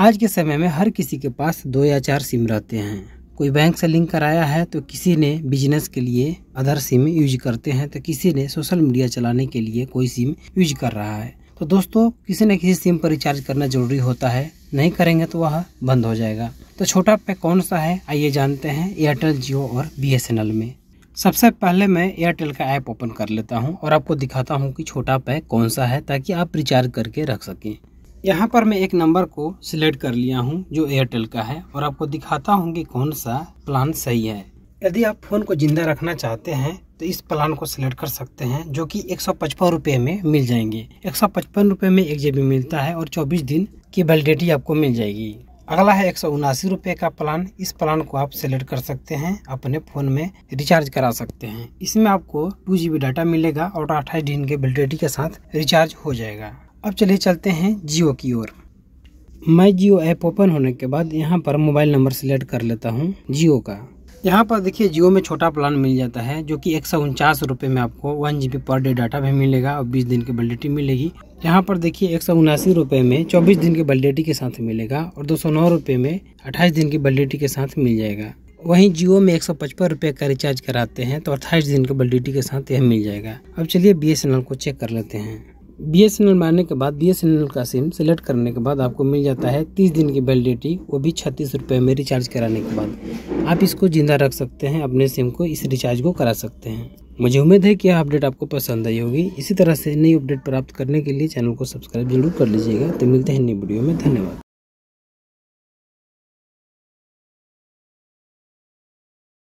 आज के समय में हर किसी के पास दो या चार सिम रहते हैं कोई बैंक से लिंक कराया है तो किसी ने बिजनेस के लिए अदर सिम यूज करते हैं तो किसी ने सोशल मीडिया चलाने के लिए कोई सिम यूज कर रहा है तो दोस्तों किसी न किसी सिम पर रिचार्ज करना जरूरी होता है नहीं करेंगे तो वह बंद हो जाएगा तो छोटा पैक कौन सा है आइए जानते हैं एयरटेल जियो और बी में सबसे पहले मैं एयरटेल का ऐप ओपन कर लेता हूं और आपको दिखाता हूं कि छोटा पैक कौन सा है ताकि आप रिचार्ज करके रख सकें यहाँ पर मैं एक नंबर को सिलेक्ट कर लिया हूँ जो एयरटेल का है और आपको दिखाता हूँ कि कौन सा प्लान सही है यदि आप फ़ोन को ज़िंदा रखना चाहते हैं तो इस प्लान को सिलेक्ट कर सकते हैं जो कि एक सौ में मिल जाएंगे एक सौ में एक जी मिलता है और चौबीस दिन की वैलिडिटी आपको मिल जाएगी अगला है एक सौ का प्लान इस प्लान को आप सेलेक्ट कर सकते हैं अपने फ़ोन में रिचार्ज करा सकते हैं इसमें आपको टू जी डाटा मिलेगा और अट्ठाईस दिन के वैलिडिटी के साथ रिचार्ज हो जाएगा अब चलिए चलते हैं जियो की ओर मैं जियो ऐप ओपन होने के बाद यहाँ पर मोबाइल नंबर सेलेक्ट कर लेता हूँ जियो का यहाँ पर देखिए जियो में छोटा प्लान मिल जाता है जो कि एक सौ उनचास रुपये में आपको वन जी पर डे डाटा भी मिलेगा और बीस दिन की वैलिडिटी मिलेगी यहाँ पर देखिए एक सौ में चौबीस दिन की वैलिडिटी के साथ मिलेगा और दो सौ नौ में 28 दिन की वैलिडिटी के साथ मिल जाएगा वहीं जियो में एक सौ पचपन का रिचार्ज कराते हैं तो अट्ठाईस दिन की वैलिडिटी के साथ यह मिल जाएगा अब चलिए बी को चेक कर लेते हैं बी एस एन एल मारने के बाद बी एस एन एल का सिम सेलेक्ट करने के बाद आपको मिल जाता है तीस दिन की वैलिडिटी वो भी छत्तीस रुपये में रिचार्ज कराने के बाद आप इसको ज़िंदा रख सकते हैं अपने सिम को इस रिचार्ज को करा सकते हैं मुझे उम्मीद है कि यह अपडेट आपको पसंद आई होगी इसी तरह से नई अपडेट प्राप्त करने के लिए चैनल को सब्सक्राइब जरूर कर लीजिएगा तो मिलते हैं नई वीडियो में धन्यवाद